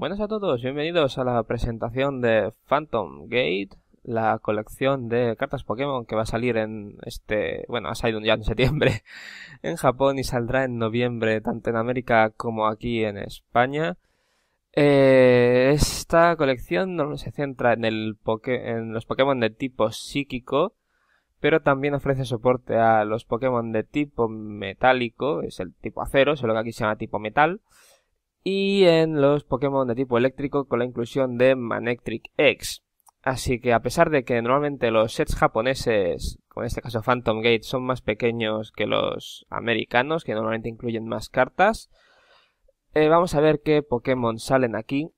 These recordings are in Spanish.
Buenas a todos, bienvenidos a la presentación de Phantom Gate, la colección de cartas Pokémon que va a salir en este, bueno, ha salido ya en septiembre en Japón y saldrá en noviembre tanto en América como aquí en España. Eh, esta colección se centra en, el en los Pokémon de tipo psíquico, pero también ofrece soporte a los Pokémon de tipo metálico, es el tipo acero, lo que aquí se llama tipo metal y en los Pokémon de tipo eléctrico con la inclusión de Manectric X. Así que a pesar de que normalmente los sets japoneses, como en este caso Phantom Gate, son más pequeños que los americanos, que normalmente incluyen más cartas, eh, vamos a ver qué Pokémon salen aquí,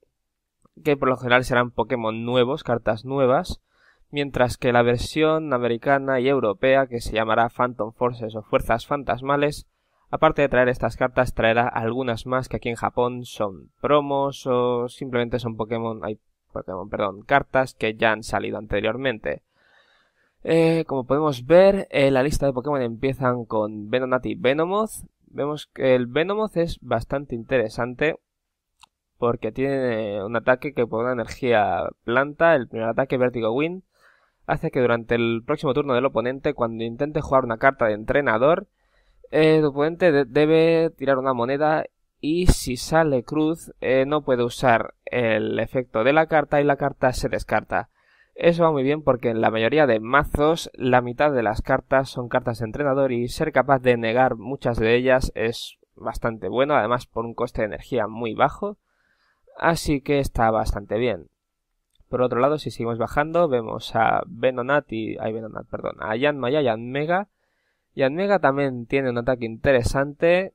que por lo general serán Pokémon nuevos, cartas nuevas, mientras que la versión americana y europea, que se llamará Phantom Forces o Fuerzas Fantasmales, Aparte de traer estas cartas, traerá algunas más que aquí en Japón son promos o simplemente son Pokémon, hay Pokémon, perdón, cartas que ya han salido anteriormente. Eh, como podemos ver, eh, la lista de Pokémon empiezan con Venonat y Venomoth. Vemos que el Venomoth es bastante interesante porque tiene un ataque que por una energía planta, el primer ataque Vertigo win, hace que durante el próximo turno del oponente, cuando intente jugar una carta de entrenador, eh, el oponente debe tirar una moneda y si sale cruz eh, no puede usar el efecto de la carta y la carta se descarta. Eso va muy bien porque en la mayoría de mazos la mitad de las cartas son cartas de entrenador y ser capaz de negar muchas de ellas es bastante bueno, además por un coste de energía muy bajo, así que está bastante bien. Por otro lado, si seguimos bajando, vemos a Venonat y... Ay, Venonat, perdón, a Yanma y a Mega. Y también tiene un ataque interesante,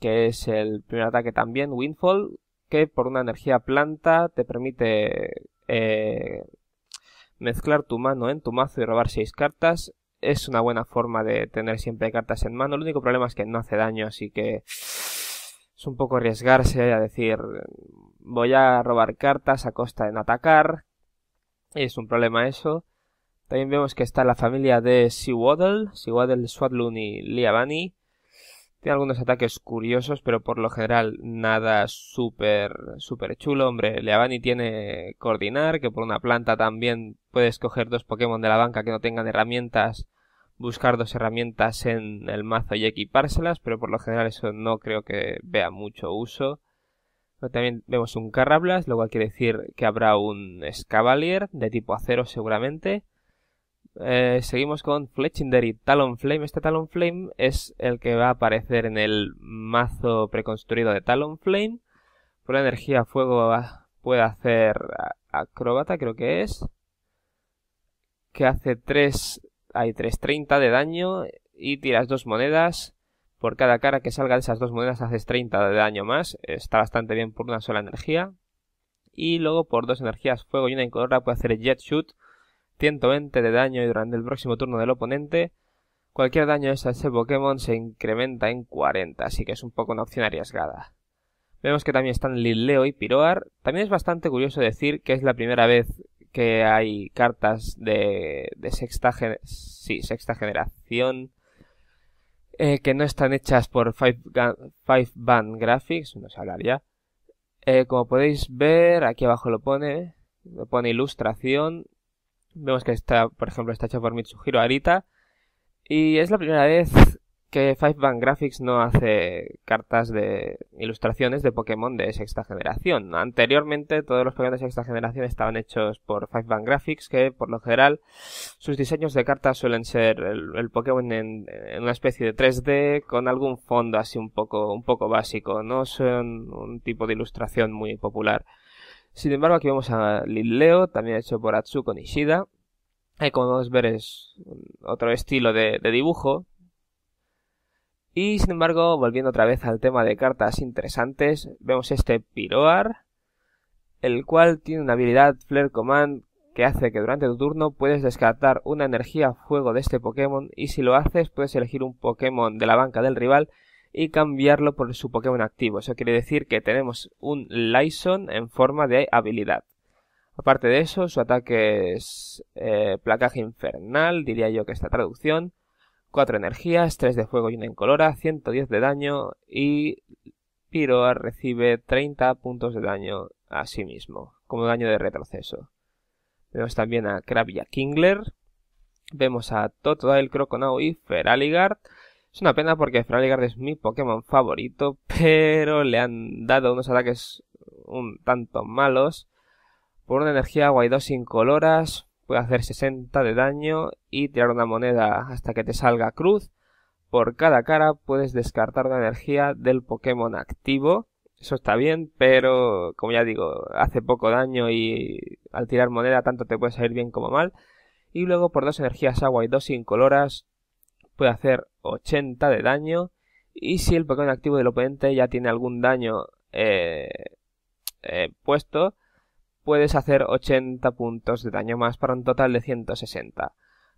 que es el primer ataque también, Windfall, que por una energía planta te permite eh, mezclar tu mano en tu mazo y robar 6 cartas. Es una buena forma de tener siempre cartas en mano. El único problema es que no hace daño, así que es un poco arriesgarse a decir voy a robar cartas a costa de no atacar. Es un problema eso. También vemos que está la familia de Seawaddle, Seawaddle, Swadloon y Liabani. Tiene algunos ataques curiosos, pero por lo general nada súper súper chulo. Hombre, Leavani tiene coordinar, que por una planta también puedes coger dos Pokémon de la banca que no tengan herramientas, buscar dos herramientas en el mazo y equipárselas, pero por lo general eso no creo que vea mucho uso. Pero también vemos un Carrablas, lo cual quiere decir que habrá un Scavalier de tipo acero seguramente. Eh, seguimos con Fletchinder y Talonflame. Este Talonflame es el que va a aparecer en el mazo preconstruido de Talonflame. Por la energía fuego puede hacer acróbata, creo que es. Que hace 3, hay 330 de daño y tiras dos monedas. Por cada cara que salga de esas dos monedas haces 30 de daño más. Está bastante bien por una sola energía. Y luego por dos energías, fuego y una incolora, puede hacer jet shoot 120 de daño y durante el próximo turno del oponente, cualquier daño a ese Pokémon se incrementa en 40, así que es un poco una opción arriesgada. Vemos que también están Lileo y Piroar. También es bastante curioso decir que es la primera vez que hay cartas de, de sexta, sí, sexta generación eh, que no están hechas por 5 Five Band Graphics, no sé hablar ya. Eh, como podéis ver, aquí abajo lo pone, lo pone ilustración Vemos que está, por ejemplo, está hecho por Mitsuhiro Arita. Y es la primera vez que Five Band Graphics no hace cartas de ilustraciones de Pokémon de sexta generación. Anteriormente todos los Pokémon de sexta generación estaban hechos por Five Band Graphics, que por lo general sus diseños de cartas suelen ser el, Pokémon en, una especie de 3D con algún fondo así un poco, un poco básico. No son un tipo de ilustración muy popular. Sin embargo, aquí vemos a Lil Leo, también hecho por Atsuko Nishida. como podemos ver, es otro estilo de, dibujo. Y sin embargo, volviendo otra vez al tema de cartas interesantes, vemos este Piroar, el cual tiene una habilidad Flare Command que hace que durante tu turno puedes descartar una energía fuego de este Pokémon y si lo haces puedes elegir un Pokémon de la banca del rival y cambiarlo por su Pokémon activo. Eso quiere decir que tenemos un Lyson en forma de habilidad. Aparte de eso, su ataque es eh, placaje infernal, diría yo que esta traducción. Cuatro energías, tres de fuego y una incolora, 110 de daño y piroa recibe 30 puntos de daño a sí mismo, como daño de retroceso. Vemos también a Krabby y Kingler. Vemos a Totodile, Croconaw y Feraligard. Es una pena porque Fraligard es mi Pokémon favorito, pero le han dado unos ataques un tanto malos. Por una energía agua Guaidó sin coloras, puede hacer 60 de daño y tirar una moneda hasta que te salga cruz. Por cada cara puedes descartar una energía del Pokémon activo. Eso está bien, pero como ya digo, hace poco daño y al tirar moneda tanto te puede salir bien como mal. Y luego por dos energías agua y dos incoloras puede hacer 80 de daño. Y si el Pokémon activo del oponente ya tiene algún daño eh, eh, puesto, puedes hacer 80 puntos de daño más para un total de 160.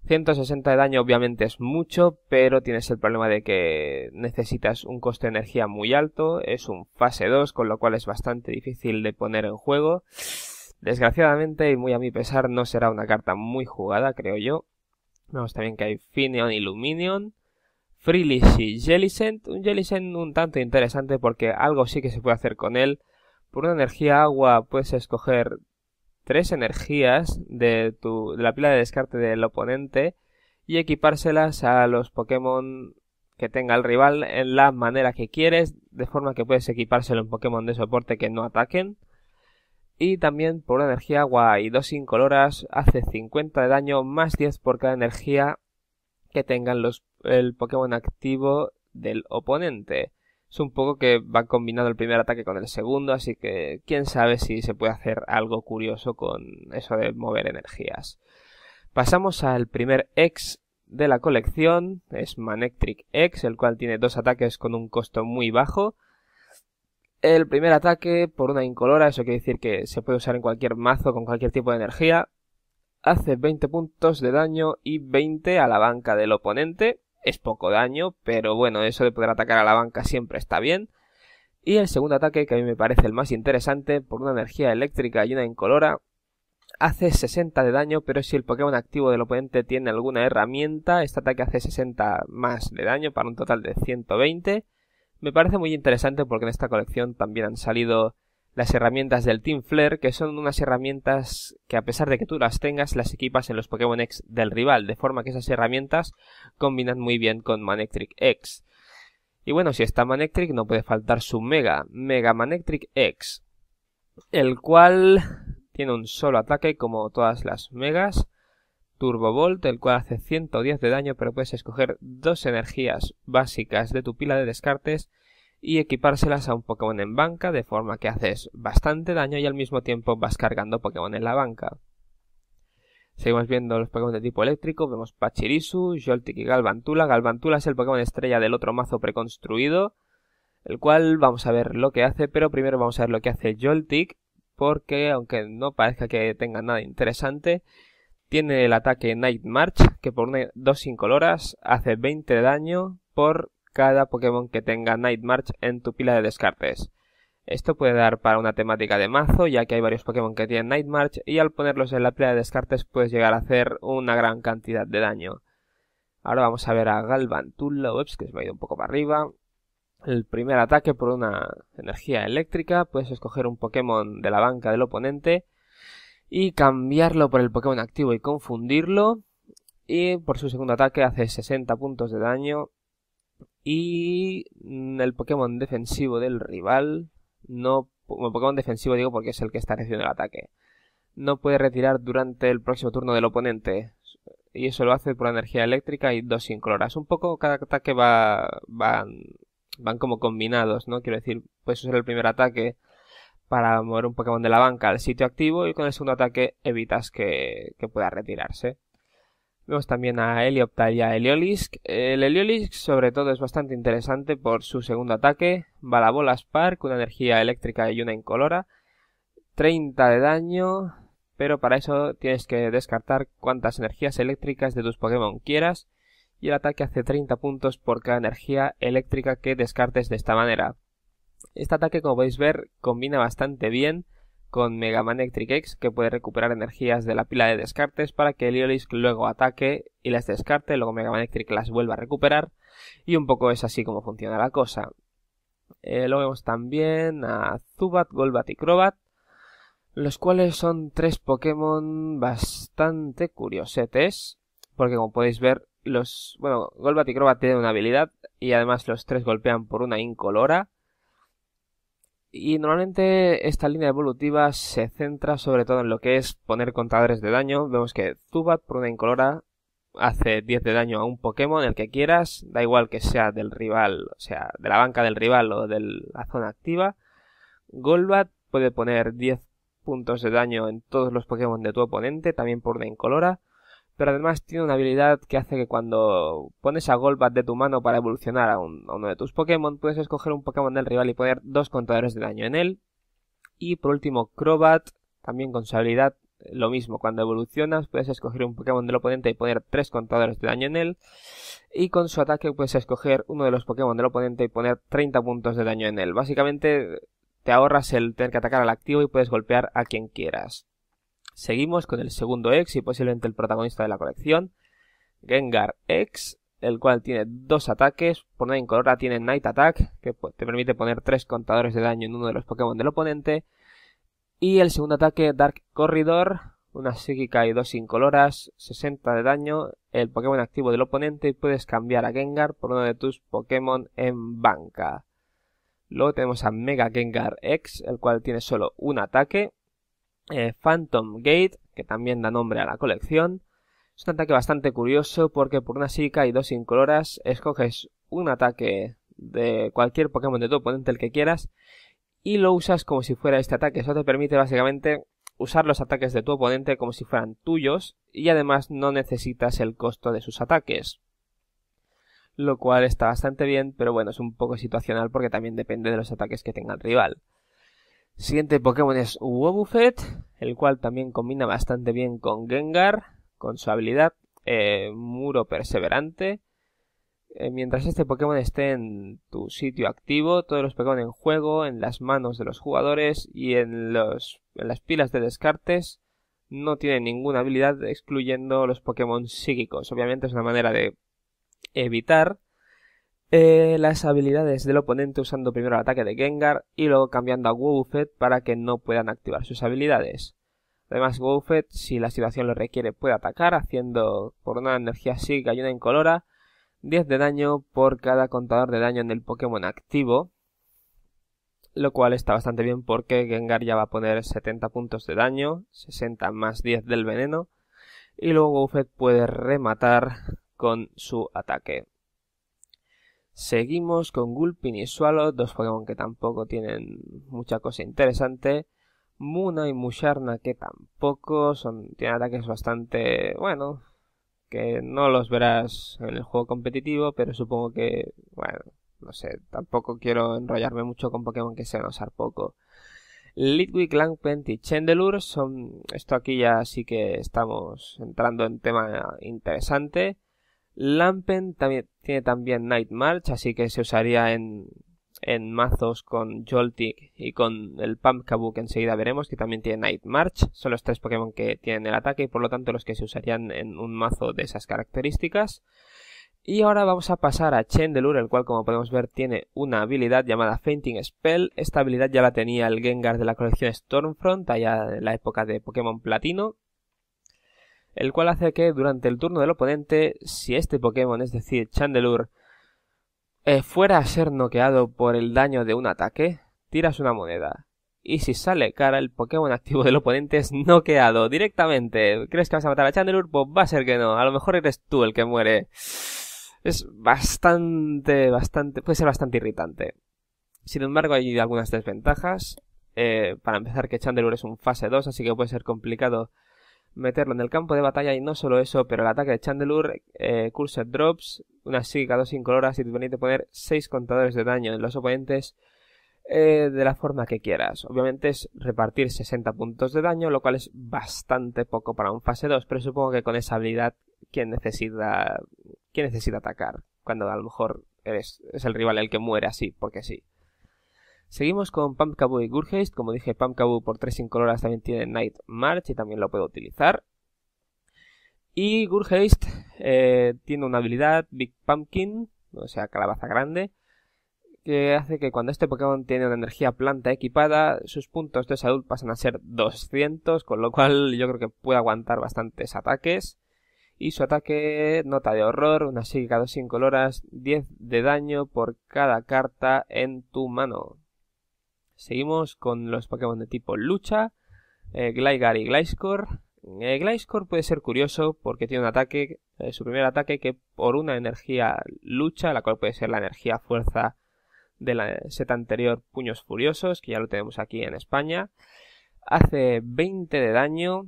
160 de daño obviamente es mucho, pero tienes el problema de que necesitas un coste de energía muy alto, es un fase 2, con lo cual es bastante difícil de poner en juego. Desgraciadamente y muy a mi pesar no será una carta muy jugada, creo yo. Vemos también que hay Finion y Luminion. Freelish y Jellicent. Un Jellicent un tanto interesante porque algo sí que se puede hacer con él. Por una energía agua puedes escoger tres energías de, tu, de la pila de descarte del oponente y equipárselas a los Pokémon que tenga el rival en la manera que quieres, de forma que puedes equipárselo un Pokémon de soporte que no ataquen y también por una energía agua y dos incoloras hace 50 de daño más 10 por cada energía que tengan los, el Pokémon activo del oponente. Es un poco que va combinado el primer ataque con el segundo, así que quién sabe si se puede hacer algo curioso con eso de mover energías. Pasamos al primer ex de la colección, es Manectric X, el cual tiene dos ataques con un costo muy bajo el primer ataque por una incolora, eso quiere decir que se puede usar en cualquier mazo con cualquier tipo de energía. Hace 20 puntos de daño y 20 a la banca del oponente. Es poco daño, pero bueno, eso de poder atacar a la banca siempre está bien. Y el segundo ataque, que a mí me parece el más interesante, por una energía eléctrica y una incolora, hace 60 de daño, pero si el Pokémon activo del oponente tiene alguna herramienta, este ataque hace 60 más de daño para un total de 120. Me parece muy interesante porque en esta colección también han salido las herramientas del Team Flare, que son unas herramientas que a pesar de que tú las tengas, las equipas en los Pokémon X del rival, de forma que esas herramientas combinan muy bien con Manectric X. Y bueno, si está Manectric no puede faltar su Mega, Mega Manectric X, el cual tiene un solo ataque como todas las Megas, Turbobolt, el cual hace 110 de daño, pero puedes escoger dos energías básicas de tu pila de descartes y equipárselas a un Pokémon en banca, de forma que haces bastante daño y al mismo tiempo vas cargando Pokémon en la banca. Seguimos viendo los Pokémon de tipo eléctrico, vemos Pachirisu, Joltik y Galvantula. Galvantula es el Pokémon estrella del otro mazo preconstruido, el cual vamos a ver lo que hace, pero primero vamos a ver lo que hace Joltik, porque aunque no parezca que tenga nada interesante, tiene el ataque Night March, que por 2 dos incoloras hace 20 de daño por cada Pokémon que tenga Night March en tu pila de descartes. Esto puede dar para una temática de mazo, ya que hay varios Pokémon que tienen Night March, y al ponerlos en la pila de descartes puedes llegar a hacer una gran cantidad de daño. Ahora vamos a ver a Galvantula Webs, que se me ha ido un poco para arriba. El primer ataque por una energía eléctrica, puedes escoger un Pokémon de la banca del oponente y cambiarlo por el Pokémon activo y confundirlo. Y por su segundo ataque hace 60 puntos de daño. Y el Pokémon defensivo del rival no... El Pokémon defensivo digo porque es el que está recibiendo el ataque. No puede retirar durante el próximo turno del oponente. Y eso lo hace por energía eléctrica y dos coloras Un poco cada ataque va, van, van como combinados, ¿no? Quiero decir, puedes usar el primer ataque para mover un Pokémon de la banca al sitio activo y con el segundo ataque evitas que, pueda retirarse. Vemos también a Helioptalia, y a Heliolisk. El Heliolisk sobre todo es bastante interesante por su segundo ataque. Balabola Spark, una energía eléctrica y una incolora. 30 de daño, pero para eso tienes que descartar cuantas energías eléctricas de tus Pokémon quieras. Y el ataque hace 30 puntos por cada energía eléctrica que descartes de esta manera. Este ataque, como podéis ver, combina bastante bien con Mega Manectric X, que puede recuperar energías de la pila de descartes para que Iolisk luego ataque y las descarte, luego Mega Manectric las vuelva a recuperar, y un poco es así como funciona la cosa. Eh, lo vemos también a Zubat, Golbat y Crobat, los cuales son tres Pokémon bastante curiosetes, porque como podéis ver, los, bueno, Golbat y Crobat tienen una habilidad, y además los tres golpean por una incolora, y normalmente esta línea evolutiva se centra sobre todo en lo que es poner contadores de daño. Vemos que Zubat por una incolora hace 10 de daño a un Pokémon, el que quieras, da igual que sea del rival, o sea, de la banca del rival o de la zona activa. Golbat puede poner 10 puntos de daño en todos los Pokémon de tu oponente, también por una incolora pero además tiene una habilidad que hace que cuando pones a Golbat de tu mano para evolucionar a, uno de tus Pokémon, puedes escoger un Pokémon del rival y poner dos contadores de daño en él. Y por último, Crobat, también con su habilidad, lo mismo, cuando evolucionas puedes escoger un Pokémon del oponente y poner tres contadores de daño en él. Y con su ataque puedes escoger uno de los Pokémon del oponente y poner 30 puntos de daño en él. Básicamente te ahorras el tener que atacar al activo y puedes golpear a quien quieras. Seguimos con el segundo ex y posiblemente el protagonista de la colección, Gengar X, el cual tiene dos ataques. Por una incolora tiene Night Attack, que te permite poner tres contadores de daño en uno de los Pokémon del oponente. Y el segundo ataque, Dark Corridor, una psíquica y dos incoloras, 60 de daño, el Pokémon activo del oponente y puedes cambiar a Gengar por uno de tus Pokémon en banca. Luego tenemos a Mega Gengar X, el cual tiene solo un ataque, eh, Phantom Gate, que también da nombre a la colección. Es un ataque bastante curioso porque por una psíquica y dos incoloras escoges un ataque de cualquier Pokémon de tu oponente el que quieras y lo usas como si fuera este ataque. Eso te permite básicamente usar los ataques de tu oponente como si fueran tuyos y además no necesitas el costo de sus ataques. Lo cual está bastante bien, pero bueno, es un poco situacional porque también depende de los ataques que tenga el rival. Siguiente Pokémon es Wobbuffet, el cual también combina bastante bien con Gengar, con su habilidad eh, Muro Perseverante. Eh, mientras este Pokémon esté en tu sitio activo, todos los Pokémon en juego, en las manos de los jugadores y en, las pilas de descartes no tienen ninguna habilidad excluyendo los Pokémon psíquicos. Obviamente es una manera de evitar eh, las habilidades del oponente usando primero el ataque de Gengar y luego cambiando a Wobbuffet para que no puedan activar sus habilidades. Además, Wobbuffet, si la situación lo requiere, puede atacar haciendo por una energía psíquica y una incolora 10 de daño por cada contador de daño en el Pokémon activo, lo cual está bastante bien porque Gengar ya va a poner 70 puntos de daño, 60 más 10 del veneno, y luego Wobbuffet puede rematar con su ataque. Seguimos con Gulpin y Swallow, dos Pokémon que tampoco tienen mucha cosa interesante. Muna y Musharna que tampoco, son, tienen ataques bastante, bueno, que no los verás en el juego competitivo, pero supongo que, bueno, no sé, tampoco quiero enrollarme mucho con Pokémon que se van a usar poco. Litwick, Langpent y Chandelure son, esto aquí ya sí que estamos entrando en tema interesante. Lampen también, tiene también Night March, así que se usaría en, mazos con Joltik y con el Pumpkaboo que enseguida veremos, que también tiene Night March. Son los tres Pokémon que tienen el ataque y por lo tanto los que se usarían en un mazo de esas características. Y ahora vamos a pasar a Chandelure, el cual como podemos ver tiene una habilidad llamada Fainting Spell. Esta habilidad ya la tenía el Gengar de la colección Stormfront allá en la época de Pokémon Platino el cual hace que durante el turno del oponente, si este Pokémon, es decir, Chandelure, eh, fuera a ser noqueado por el daño de un ataque, tiras una moneda. Y si sale cara, el Pokémon activo del oponente es noqueado directamente. ¿Crees que vas a matar a Chandelure? Pues va a ser que no. A lo mejor eres tú el que muere. Es bastante, bastante, puede ser bastante irritante. Sin embargo, hay algunas desventajas. Eh, para empezar, que Chandelure es un fase 2, así que puede ser complicado meterlo en el campo de batalla y no solo eso, pero el ataque de Chandelure, eh, Cursed Drops, una siga, dos incoloras y te permite poner 6 contadores de daño en los oponentes eh, de la forma que quieras. Obviamente es repartir 60 puntos de daño, lo cual es bastante poco para un fase 2, pero supongo que con esa habilidad quien necesita, necesita atacar, cuando a lo mejor eres, es el rival el que muere así, porque sí. Seguimos con Pumpkaboo y Gurgeist. Como dije, Pumpkaboo por 3 horas también tiene Night March y también lo puedo utilizar. Y Gurgeist eh, tiene una habilidad, Big Pumpkin, o sea, calabaza grande, que hace que cuando este Pokémon tiene una energía planta equipada, sus puntos de salud pasan a ser 200, con lo cual yo creo que puede aguantar bastantes ataques. Y su ataque, nota de horror, una psíquica 5 coloras, 10 de daño por cada carta en tu mano. Seguimos con los Pokémon de tipo lucha. Eh, Gligar y Gliscor. Eh, Gliscor puede ser curioso porque tiene un ataque, eh, su primer ataque que por una energía lucha, la cual puede ser la energía fuerza de la seta anterior Puños Furiosos, que ya lo tenemos aquí en España. Hace 20 de daño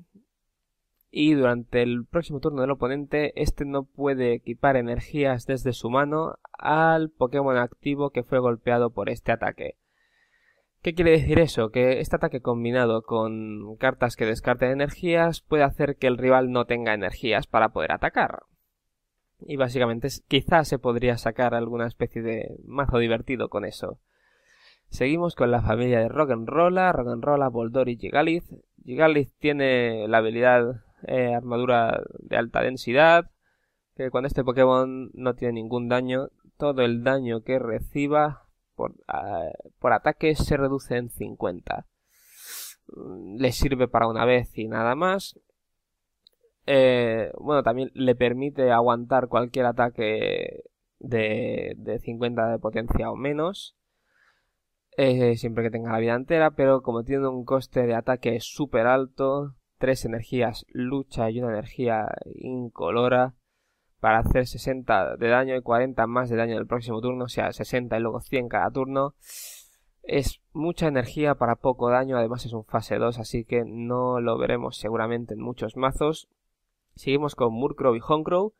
y durante el próximo turno del oponente, este no puede equipar energías desde su mano al Pokémon activo que fue golpeado por este ataque. ¿Qué quiere decir eso? Que este ataque combinado con cartas que descarten energías puede hacer que el rival no tenga energías para poder atacar. Y básicamente quizás se podría sacar alguna especie de mazo divertido con eso. Seguimos con la familia de Rock'n'Rolla, Rock'n'Rolla, Boldor y Gigalith. Gigalith tiene la habilidad eh, armadura de alta densidad, que cuando este Pokémon no tiene ningún daño, todo el daño que reciba por, ah, ataque se reduce en 50. Mm, le sirve para una vez y nada más. Eh, bueno, también le permite aguantar cualquier ataque de, de 50 de potencia o menos. Eh, siempre que tenga la vida entera, pero como tiene un coste de ataque súper alto, tres energías lucha y una energía incolora, para hacer 60 de daño y 40 más de daño en el próximo turno, o sea, 60 y luego 100 cada turno. Es mucha energía para poco daño, además es un fase 2, así que no lo veremos seguramente en muchos mazos. Seguimos con Murkrow y Honkrow.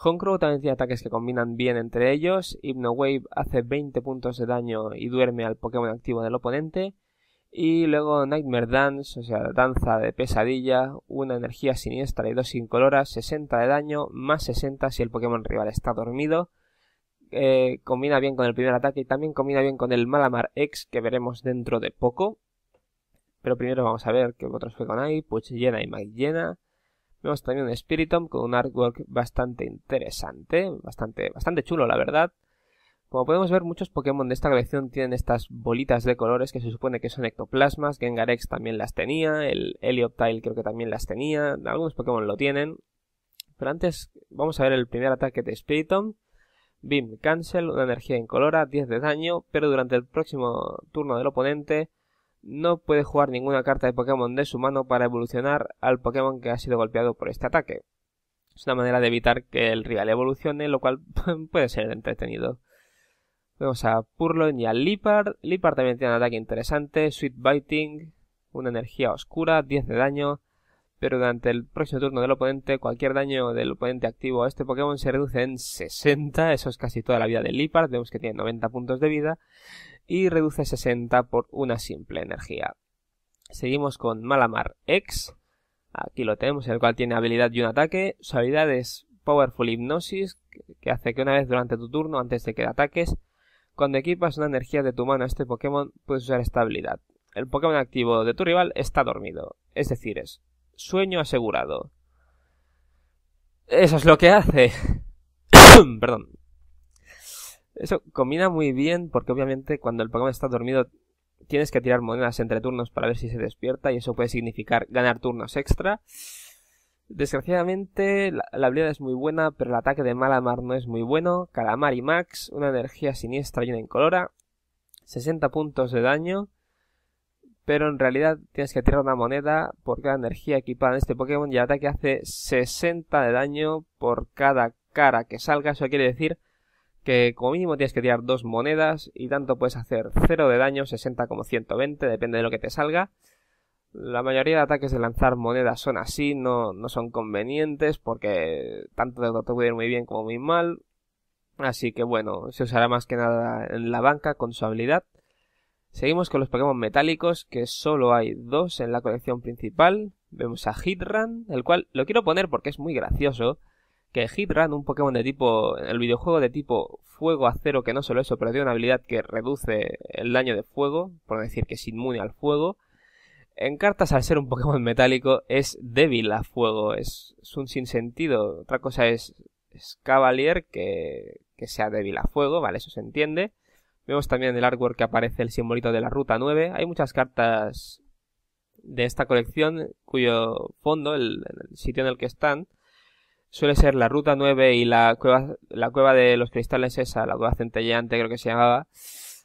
Honkrow también tiene ataques que combinan bien entre ellos. Hypno Wave hace 20 puntos de daño y duerme al Pokémon activo del oponente. Y luego Nightmare Dance, o sea, danza de pesadilla, una energía siniestra y dos incoloras, 60 de daño, más 60 si el Pokémon rival está dormido. Eh, combina bien con el primer ataque y también combina bien con el Malamar X que veremos dentro de poco. Pero primero vamos a ver qué otros ahí. hay, llena y llena Vemos también un Spiritomb con un artwork bastante interesante, bastante, bastante chulo la verdad. Como podemos ver, muchos Pokémon de esta colección tienen estas bolitas de colores que se supone que son ectoplasmas. Gengarex también las tenía, el Helioptile creo que también las tenía, algunos Pokémon lo tienen. Pero antes vamos a ver el primer ataque de Spiritomb. Beam Cancel, una energía incolora, 10 de daño, pero durante el próximo turno del oponente no puede jugar ninguna carta de Pokémon de su mano para evolucionar al Pokémon que ha sido golpeado por este ataque. Es una manera de evitar que el rival evolucione, lo cual puede ser entretenido. Vemos a Purloin y a Leapard. Leopard también tiene un ataque interesante. Sweet Biting, una energía oscura, 10 de daño. Pero durante el próximo turno del oponente, cualquier daño del oponente activo a este Pokémon se reduce en 60. Eso es casi toda la vida del Leapard. Vemos que tiene 90 puntos de vida. Y reduce 60 por una simple energía. Seguimos con Malamar X. Aquí lo tenemos, el cual tiene habilidad y un ataque. Su habilidad es Powerful Hypnosis, que hace que una vez durante tu turno, antes de que ataques, cuando equipas una energía de tu mano a este Pokémon, puedes usar Estabilidad. El Pokémon activo de tu rival está dormido, es decir, es sueño asegurado. Eso es lo que hace. Perdón. Eso combina muy bien porque obviamente cuando el Pokémon está dormido tienes que tirar monedas entre turnos para ver si se despierta y eso puede significar ganar turnos extra Desgraciadamente, la, habilidad es muy buena, pero el ataque de Malamar no es muy bueno. Calamar y Max, una energía siniestra y una incolora. 60 puntos de daño. Pero en realidad tienes que tirar una moneda por cada energía equipada en este Pokémon y el ataque hace 60 de daño por cada cara que salga. Eso quiere decir que como mínimo tienes que tirar dos monedas y tanto puedes hacer 0 de daño, 60 como 120, depende de lo que te salga. La mayoría de ataques de lanzar monedas son así, no, son convenientes porque tanto te puede ir muy bien como muy mal. Así que bueno, se usará más que nada en la banca con su habilidad. Seguimos con los Pokémon metálicos, que solo hay dos en la colección principal. Vemos a Hitran, el cual lo quiero poner porque es muy gracioso. Que Hitran, un Pokémon de tipo, el videojuego de tipo fuego acero, que no solo eso, pero tiene una habilidad que reduce el daño de fuego, por decir que es inmune al fuego. En cartas, al ser un Pokémon metálico, es débil a fuego, es, un sinsentido. Otra cosa es, es Cavalier, que, sea débil a fuego, vale, eso se entiende. Vemos también en el artwork que aparece el simbolito de la Ruta 9. Hay muchas cartas de esta colección cuyo fondo, el, el sitio en el que están, suele ser la Ruta 9 y la cueva, la cueva de los cristales esa, la cueva centelleante creo que se llamaba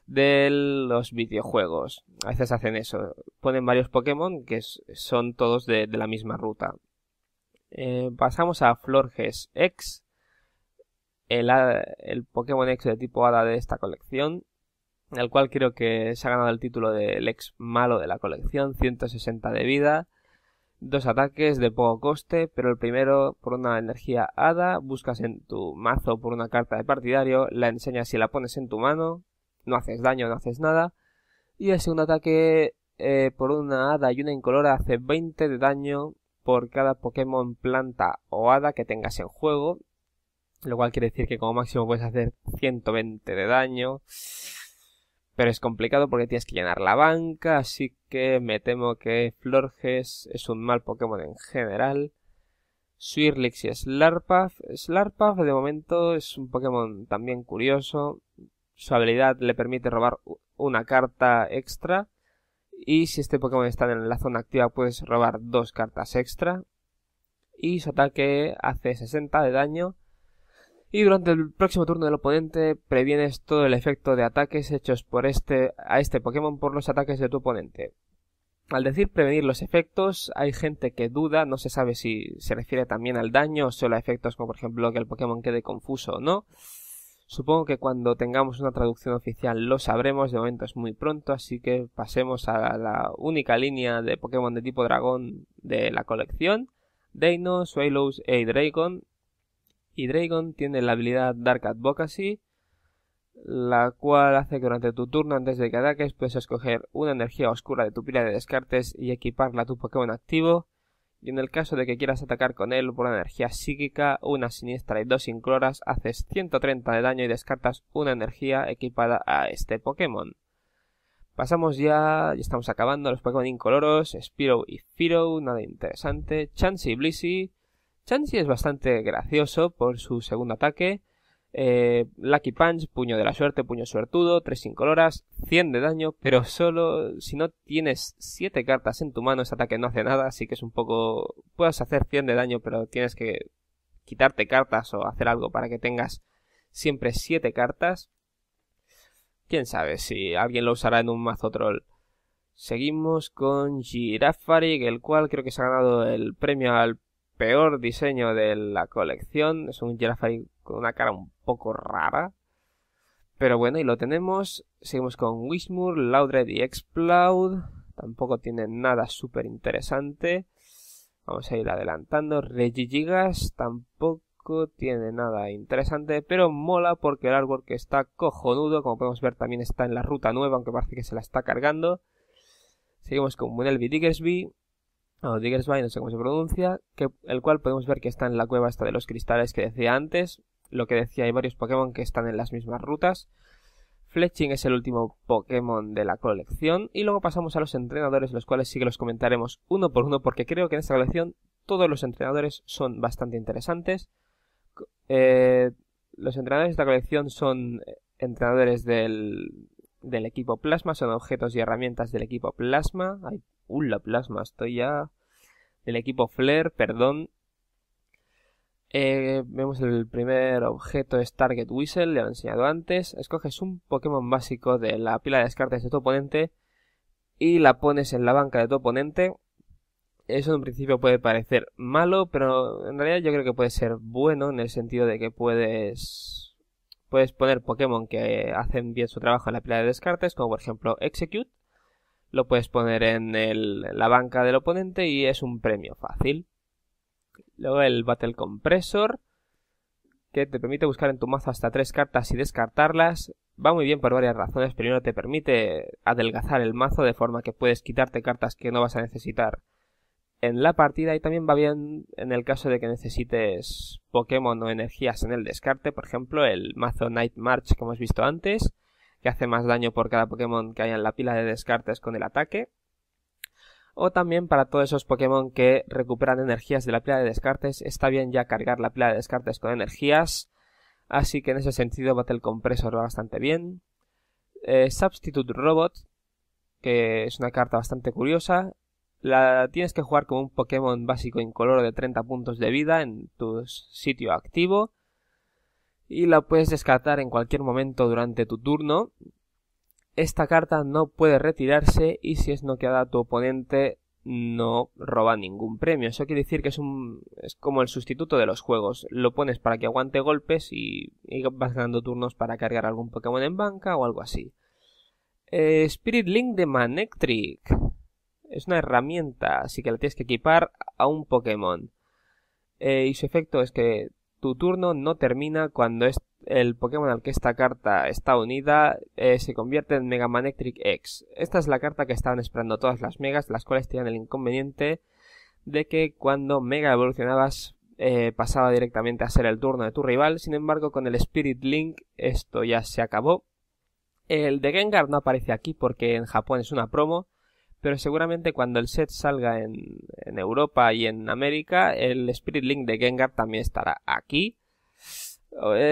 de los videojuegos. A veces hacen eso. Ponen varios Pokémon que son todos de, la misma ruta. Eh, pasamos a Florges X. El, Pokémon X de tipo Hada de esta colección. El cual creo que se ha ganado el título del ex malo de la colección. 160 de vida. Dos ataques de poco coste, pero el primero por una energía hada, buscas en tu mazo por una carta de partidario, la enseñas y la pones en tu mano, no haces daño, no haces nada. Y el segundo ataque eh, por una hada y una incolora hace 20 de daño por cada Pokémon planta o hada que tengas en juego. Lo cual quiere decir que como máximo puedes hacer 120 de daño. Pero es complicado porque tienes que llenar la banca, así que me temo que Florges es un mal Pokémon en general. Swirlix y Slarpaf. Slarpuff de momento es un Pokémon también curioso. Su habilidad le permite robar una carta extra. Y si este Pokémon está en la zona activa, puedes robar dos cartas extra. Y su ataque hace 60 de daño. Y durante el próximo turno del oponente previenes todo el efecto de ataques hechos por este, a este Pokémon por los ataques de tu oponente. Al decir prevenir los efectos, hay gente que duda, no se sabe si se refiere también al daño o solo a efectos como por ejemplo que el Pokémon quede confuso o no. Supongo que cuando tengamos una traducción oficial lo sabremos, de momento es muy pronto, así que pasemos a la única línea de Pokémon de tipo dragón de la colección, Deino, Swallows e Dragon. Y Dragon tiene la habilidad Dark Advocacy, la cual hace que durante tu turno antes de que ataques puedes escoger una energía oscura de tu pila de descartes y equiparla a tu Pokémon activo y en el caso de que quieras atacar con él por una energía psíquica, una siniestra y dos incoloras, haces 130 de daño y descartas una energía equipada a este Pokémon. Pasamos ya, ya estamos acabando, los Pokémon incoloros, Spiro y Firo, nada interesante, Chansey y Blissey. Chansey es bastante gracioso por su segundo ataque, eh, Lucky Punch, puño de la suerte, puño suertudo, 3 incoloras, 100 de daño, pero solo si no tienes 7 cartas en tu mano, ese ataque no hace nada, así que es un poco... Puedes hacer 100 de daño, pero tienes que quitarte cartas o hacer algo para que tengas siempre 7 cartas. Quién sabe si alguien lo usará en un mazo troll. Seguimos con Girafarig, el cual creo que se ha ganado el premio al peor diseño de la colección. Es un Girafarig con una cara un poco rara. Pero bueno, y lo tenemos. Seguimos con Wishmoor, Loudred y Explode Tampoco tiene nada súper interesante. Vamos a ir adelantando. Regigigas tampoco tiene nada interesante, pero mola porque el que está cojonudo. Como podemos ver, también está en la ruta nueva, aunque parece que se la está cargando. Seguimos con Munelby Diggersby. O oh, Diggersby, no sé cómo se pronuncia. el cual podemos ver que está en la cueva esta de los cristales que decía antes lo que decía, hay varios Pokémon que están en las mismas rutas. Fletching es el último Pokémon de la colección. Y luego pasamos a los entrenadores, los cuales sí que los comentaremos uno por uno, porque creo que en esta colección todos los entrenadores son bastante interesantes. Eh, los entrenadores de esta colección son eh, entrenadores del, del, equipo Plasma, son objetos y herramientas del equipo Plasma. un la Plasma, estoy ya. Del equipo Flare, perdón. Eh, vemos el primer objeto es Target Whistle, le he enseñado antes. Escoges un Pokémon básico de la pila de descartes de tu oponente y la pones en la banca de tu oponente. Eso en principio puede parecer malo, pero en realidad yo creo que puede ser bueno en el sentido de que puedes, puedes poner Pokémon que hacen bien su trabajo en la pila de descartes, como por ejemplo Execute. Lo puedes poner en la banca del oponente y es un premio fácil. Luego el Battle Compressor, que te permite buscar en tu mazo hasta tres cartas y descartarlas. Va muy bien por varias razones. Primero te permite adelgazar el mazo de forma que puedes quitarte cartas que no vas a necesitar en la partida y también va bien en el caso de que necesites Pokémon o energías en el descarte, por ejemplo el mazo Night March que hemos visto antes, que hace más daño por cada Pokémon que haya en la pila de descartes con el ataque o también para todos esos Pokémon que recuperan energías de la pila de descartes, está bien ya cargar la pila de descartes con energías, así que en ese sentido Battle Compressor va bastante bien. Eh, Substitute Robot, que es una carta bastante curiosa, la tienes que jugar como un Pokémon básico incoloro de 30 puntos de vida en tu sitio activo y la puedes descartar en cualquier momento durante tu turno esta carta no puede retirarse y si es noqueada tu oponente no roba ningún premio. Eso quiere decir que es, un, es como el sustituto de los juegos. Lo pones para que aguante golpes y, vas ganando turnos para cargar algún Pokémon en banca o algo así. Eh, Spirit Link de Manectric. Es una herramienta, así que la tienes que equipar a un Pokémon. Eh, y su efecto es que tu turno no termina cuando es el Pokémon al que esta carta está unida eh, se convierte en Mega Manectric X. Esta es la carta que estaban esperando todas las megas, las cuales tenían el inconveniente de que cuando mega evolucionabas eh, pasaba directamente a ser el turno de tu rival. Sin embargo, con el Spirit Link esto ya se acabó. El de Gengar no aparece aquí porque en Japón es una promo, pero seguramente cuando el set salga en, en Europa y en América, el Spirit Link de Gengar también estará aquí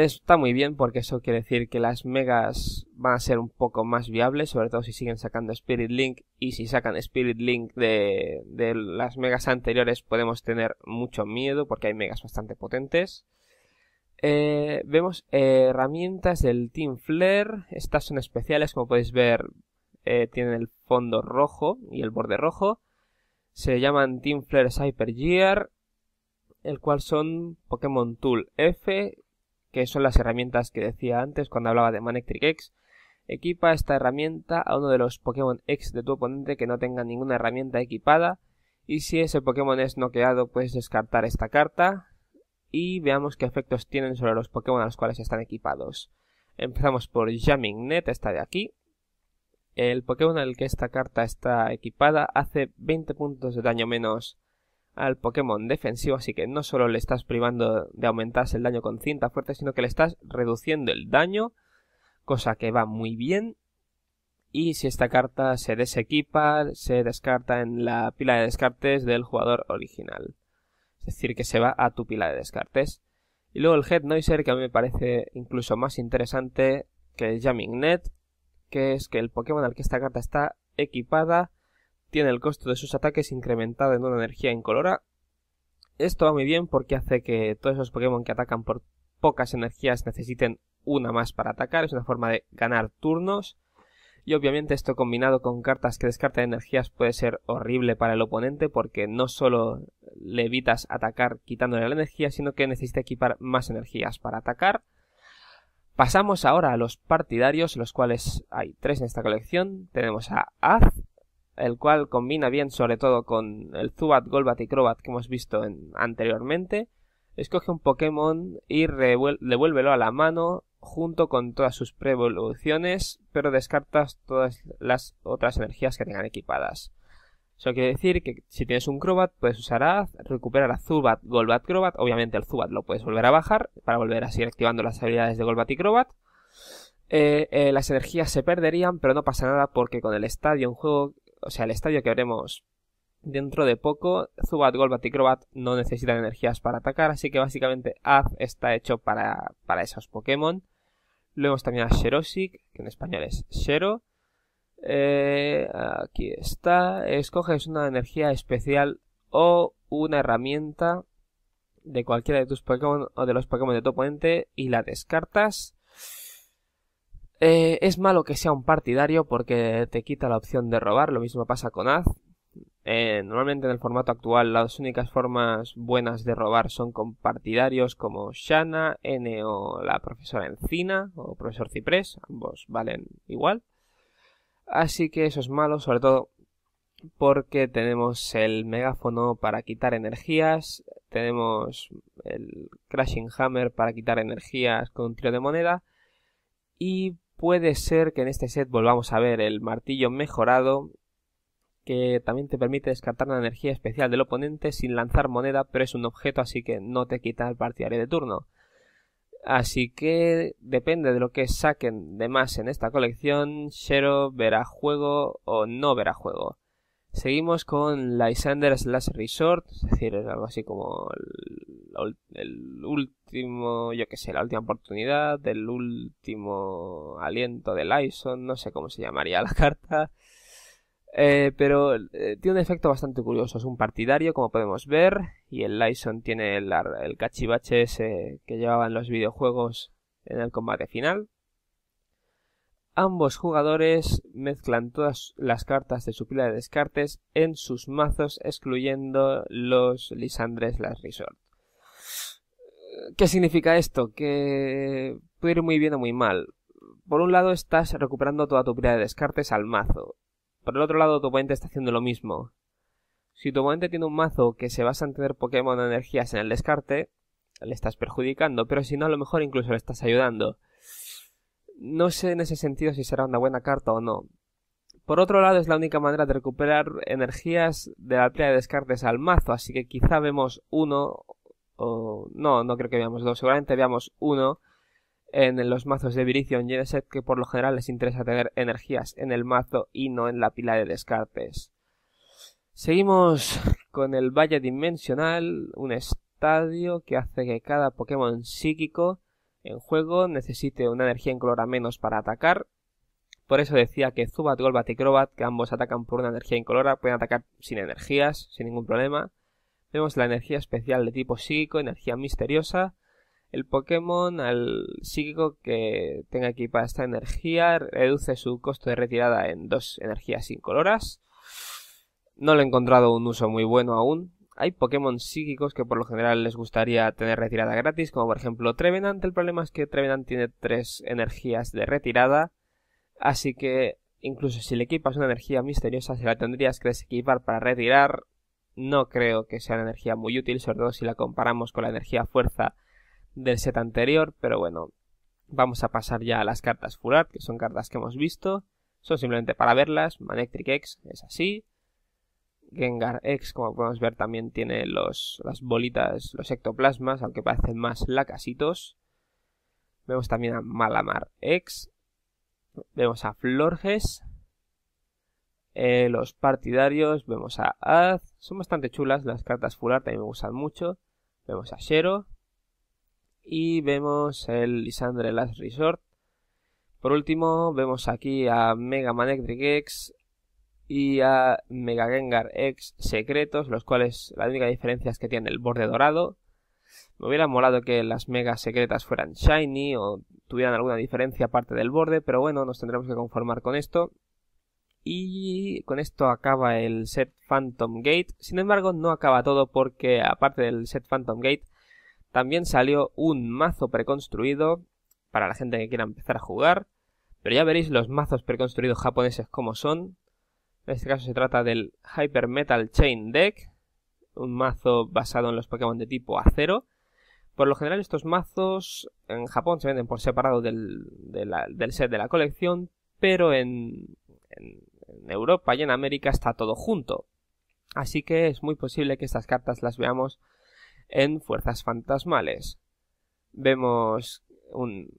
Está muy bien porque eso quiere decir que las megas van a ser un poco más viables, sobre todo si siguen sacando Spirit Link y si sacan Spirit Link de, las megas anteriores podemos tener mucho miedo porque hay megas bastante potentes. Eh, vemos herramientas del Team Flare, estas son especiales como podéis ver eh, tienen el fondo rojo y el borde rojo. Se llaman Team Flare Cyber Gear, el cual son Pokémon Tool F, que son las herramientas que decía antes cuando hablaba de Manectric X. Equipa esta herramienta a uno de los Pokémon X de tu oponente que no tenga ninguna herramienta equipada. Y si ese Pokémon es noqueado, puedes descartar esta carta. Y veamos qué efectos tienen sobre los Pokémon a los cuales están equipados. Empezamos por Jamming Net, esta de aquí. El Pokémon al que esta carta está equipada hace 20 puntos de daño menos al Pokémon defensivo, así que no solo le estás privando de aumentarse el daño con cinta fuerte, sino que le estás reduciendo el daño, cosa que va muy bien. Y si esta carta se desequipa, se descarta en la pila de descartes del jugador original. Es decir, que se va a tu pila de descartes. Y luego el Head Noiser, que a mí me parece incluso más interesante que el Jamming Net, que es que el Pokémon al que esta carta está equipada tiene el costo de sus ataques incrementado en una energía incolora. Esto va muy bien porque hace que todos los Pokémon que atacan por pocas energías necesiten una más para atacar, es una forma de ganar turnos. Y obviamente esto combinado con cartas que descartan energías puede ser horrible para el oponente porque no solo le evitas atacar quitándole la energía, sino que necesita equipar más energías para atacar. Pasamos ahora a los partidarios, los cuales hay tres en esta colección. Tenemos a Az, el cual combina bien sobre todo con el Zubat, Golbat y Crobat que hemos visto anteriormente. Escoge un Pokémon y devuélvelo a la mano junto con todas sus pre-evoluciones, pero descartas todas las otras energías que tengan equipadas. Eso quiere decir que si tienes un Crobat, puedes usar recuperar a Zubat, Golbat, Crobat. Obviamente el Zubat lo puedes volver a bajar para volver a seguir activando las habilidades de Golbat y Crobat. Eh, eh, las energías se perderían, pero no pasa nada porque con el estadio en juego o sea, el estadio que veremos dentro de poco, Zubat, Golbat y Crobat no necesitan energías para atacar, así que básicamente Az está hecho para, esos Pokémon. Luego también a Sherosic, que en español es Shero. Eh, aquí está. Escoges una energía especial o una herramienta de cualquiera de tus Pokémon o de los Pokémon de tu oponente y la descartas. Eh, es malo que sea un partidario porque te quita la opción de robar, lo mismo pasa con Az. Eh, normalmente en el formato actual las únicas formas buenas de robar son con partidarios como Shanna, N o la profesora Encina o profesor Ciprés, ambos valen igual. Así que eso es malo, sobre todo porque tenemos el megáfono para quitar energías, tenemos el Crashing Hammer para quitar energías con un tiro de moneda y puede ser que en este set volvamos a ver el martillo mejorado, que también te permite descartar la energía especial del oponente sin lanzar moneda, pero es un objeto así que no te quita el partidario de turno. Así que depende de lo que saquen de más en esta colección, Shero verá juego o no verá juego. Seguimos con Lysander's Last Resort, es decir, es algo así como el, último, yo que sé, la última oportunidad, el último aliento de Lyson, no sé cómo se llamaría la carta. Eh, pero eh, tiene un efecto bastante curioso, es un partidario como podemos ver y el Lyson tiene el, el cachivache ese que llevaban los videojuegos en el combate final. Ambos jugadores mezclan todas las cartas de su pila de descartes en sus mazos, excluyendo los Lisandres Last Resort. ¿Qué significa esto? Que puede ir muy bien o muy mal. Por un lado estás recuperando toda tu pila de descartes al mazo. Por el otro lado tu oponente está haciendo lo mismo. Si tu oponente tiene un mazo que se basa en tener Pokémon de energías en el descarte, le estás perjudicando, pero si no a lo mejor incluso le estás ayudando. No sé en ese sentido si será una buena carta o no. Por otro lado, es la única manera de recuperar energías de la pila de descartes al mazo, así que quizá vemos uno, o no, no creo que veamos dos, seguramente veamos uno en los mazos de Virizion y que por lo general les interesa tener energías en el mazo y no en la pila de descartes. Seguimos con el Valle Dimensional, un estadio que hace que cada Pokémon psíquico en juego, necesite una energía incolora menos para atacar. Por eso decía que Zubat, Golbat y Crobat, que ambos atacan por una energía incolora, pueden atacar sin energías, sin ningún problema. Vemos la energía especial de tipo psíquico, energía misteriosa. El Pokémon al psíquico que tenga equipada esta energía reduce su costo de retirada en dos energías incoloras. No lo he encontrado un uso muy bueno aún, hay Pokémon psíquicos que por lo general les gustaría tener retirada gratis, como por ejemplo Trevenant. El problema es que Trevenant tiene tres energías de retirada, así que incluso si le equipas una energía misteriosa, si la tendrías que desequipar para retirar, no creo que sea una energía muy útil, sobre todo si la comparamos con la energía fuerza del set anterior, pero bueno, vamos a pasar ya a las cartas Furat, que son cartas que hemos visto, son simplemente para verlas, Manectric X es así, Gengar X, como podemos ver, también tiene los, las bolitas, los ectoplasmas, aunque parecen más lacasitos. Vemos también a Malamar X. Vemos a Florges. Eh, los partidarios. Vemos a Az. Son bastante chulas las cartas Fular, también me gustan mucho. Vemos a Shero. Y vemos el Lisandre Last Resort. Por último, vemos aquí a Mega Manectric X y a Mega Gengar X secretos, los cuales la única diferencia es que tiene el borde dorado. Me hubiera molado que las megas secretas fueran shiny o tuvieran alguna diferencia aparte del borde, pero bueno, nos tendremos que conformar con esto. Y con esto acaba el set Phantom Gate. Sin embargo, no acaba todo porque aparte del set Phantom Gate, también salió un mazo preconstruido para la gente que quiera empezar a jugar. Pero ya veréis los mazos preconstruidos japoneses como son, en este caso se trata del Hyper Metal Chain Deck, un mazo basado en los Pokémon de tipo acero. Por lo general estos mazos en Japón se venden por separado del, set de la colección, pero en, en Europa y en América está todo junto. Así que es muy posible que estas cartas las veamos en Fuerzas Fantasmales. Vemos un,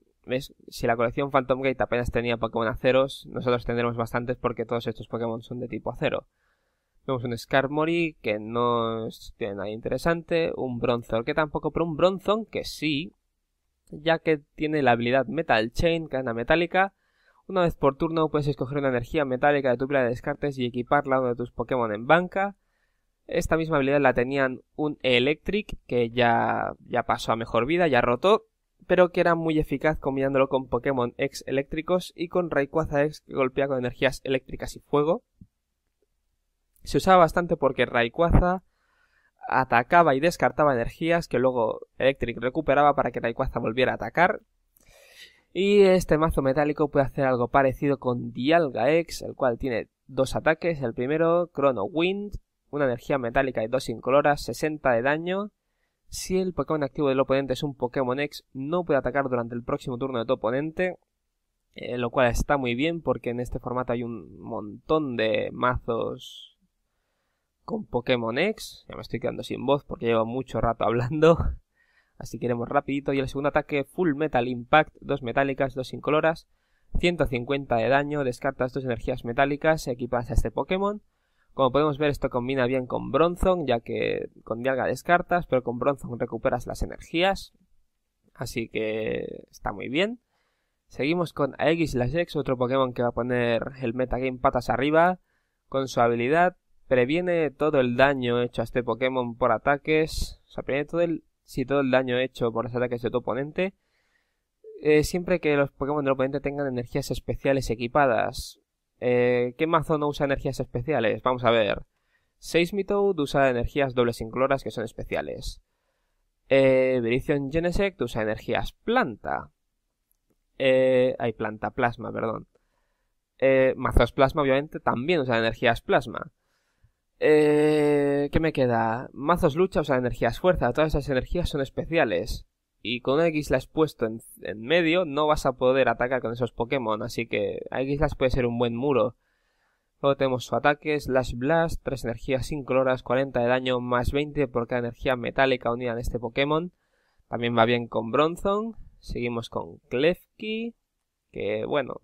si la colección Phantom Gate apenas tenía Pokémon aceros, nosotros tendremos bastantes porque todos estos Pokémon son de tipo acero. Vemos un Skarmory que no tiene nada interesante, un Bronzor que tampoco, pero un Bronzon que sí, ya que tiene la habilidad Metal Chain, cadena metálica. Una vez por turno puedes escoger una energía metálica de tu pila de descartes y equiparla a uno de tus Pokémon en banca. Esta misma habilidad la tenían un Electric, que ya, ya pasó a mejor vida, ya rotó, pero que era muy eficaz combinándolo con Pokémon X eléctricos y con Rayquaza X que golpea con energías eléctricas y fuego. Se usaba bastante porque Rayquaza atacaba y descartaba energías que luego Electric recuperaba para que Rayquaza volviera a atacar. Y este mazo metálico puede hacer algo parecido con Dialga X, el cual tiene dos ataques. El primero, Chrono Wind, una energía metálica y dos incoloras, 60 de daño si el Pokémon activo del oponente es un Pokémon X, no puede atacar durante el próximo turno de tu oponente, eh, lo cual está muy bien porque en este formato hay un montón de mazos con Pokémon X. Ya me estoy quedando sin voz porque llevo mucho rato hablando. Así que iremos rapidito. Y el segundo ataque, Full Metal Impact, dos metálicas, dos incoloras, 150 de daño, descartas dos energías metálicas, equipas a este Pokémon. Como podemos ver, esto combina bien con Bronzong, ya que con Dialga descartas, pero con Bronzong recuperas las energías. Así que está muy bien. Seguimos con Aegis X otro Pokémon que va a poner el metagame patas arriba. Con su habilidad, previene todo el daño hecho a este Pokémon por ataques. O sea, previene todo el, si todo el daño hecho por los ataques de tu oponente. Eh, siempre que los Pokémon del oponente tengan energías especiales equipadas. Eh, ¿Qué mazo no usa energías especiales? Vamos a ver. Seismitoad usa energías dobles incloras que son especiales. Eh, Genesect usa energías planta. Eh, hay planta plasma, perdón. Eh, mazos plasma, obviamente, también usa energías plasma. Eh, ¿Qué me queda? Mazos lucha usa energías fuerza. Todas esas energías son especiales y con una X puesto en, medio no vas a poder atacar con esos Pokémon, así que X puede ser un buen muro. Luego tenemos su ataque, Slash Blast, 3 energías sin horas, 40 de daño, más 20 por cada energía metálica unida en este Pokémon. También va bien con Bronzong. Seguimos con Klefki, que bueno,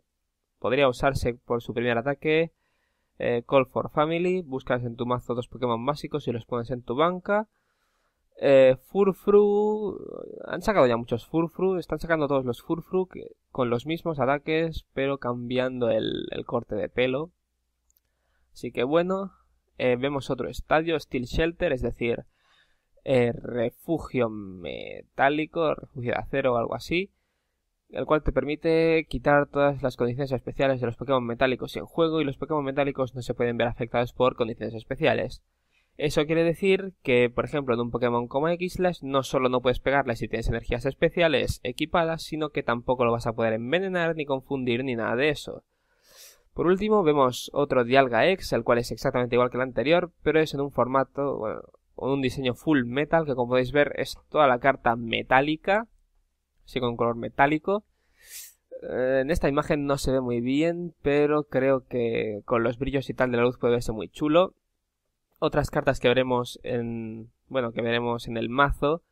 podría usarse por su primer ataque. Eh, Call for Family, buscas en tu mazo dos Pokémon básicos y los pones en tu banca. Eh, Furfru, han sacado ya muchos Furfru, están sacando todos los Furfru con los mismos ataques, pero cambiando el, corte de pelo. Así que bueno, eh, vemos otro estadio, Steel Shelter, es decir, eh, refugio metálico, refugio de acero o algo así, el cual te permite quitar todas las condiciones especiales de los Pokémon metálicos en juego y los Pokémon metálicos no se pueden ver afectados por condiciones especiales. Eso quiere decir que, por ejemplo, en un Pokémon como Xlash no solo no puedes pegarle si tienes energías especiales equipadas, sino que tampoco lo vas a poder envenenar ni confundir ni nada de eso. Por último, vemos otro Dialga X, el cual es exactamente igual que el anterior, pero es en un formato, bueno, un diseño full metal, que como podéis ver es toda la carta metálica, así con color metálico. Eh, en esta imagen no se ve muy bien, pero creo que con los brillos y tal de la luz puede verse muy chulo. Otras cartas que veremos en, bueno, que veremos en el mazo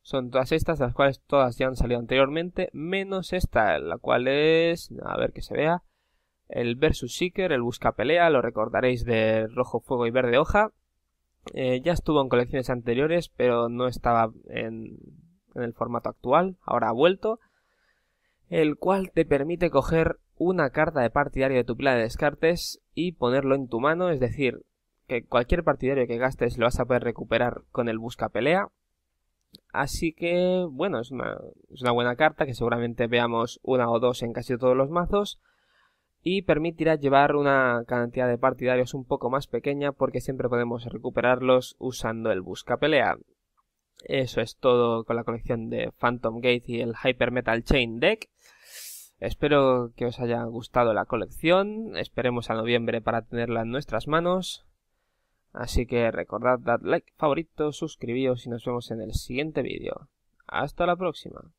son todas estas, las cuales todas ya han salido anteriormente, menos esta, la cual es, a ver que se vea, el Versus Seeker, el Busca Pelea, lo recordaréis de Rojo Fuego y Verde Hoja. Eh, ya estuvo en colecciones anteriores, pero no estaba en, en el formato actual, ahora ha vuelto, el cual te permite coger una carta de partidario de tu pila de descartes y ponerlo en tu mano, es decir, que cualquier partidario que gastes lo vas a poder recuperar con el busca pelea. Así que, bueno, es una, es una buena carta que seguramente veamos una o dos en casi todos los mazos. Y permitirá llevar una cantidad de partidarios un poco más pequeña porque siempre podemos recuperarlos usando el busca pelea. Eso es todo con la colección de Phantom Gate y el Hyper Metal Chain Deck. Espero que os haya gustado la colección. Esperemos a noviembre para tenerla en nuestras manos. Así que recordad, dar like, favorito, suscribíos y nos vemos en el siguiente vídeo. Hasta la próxima.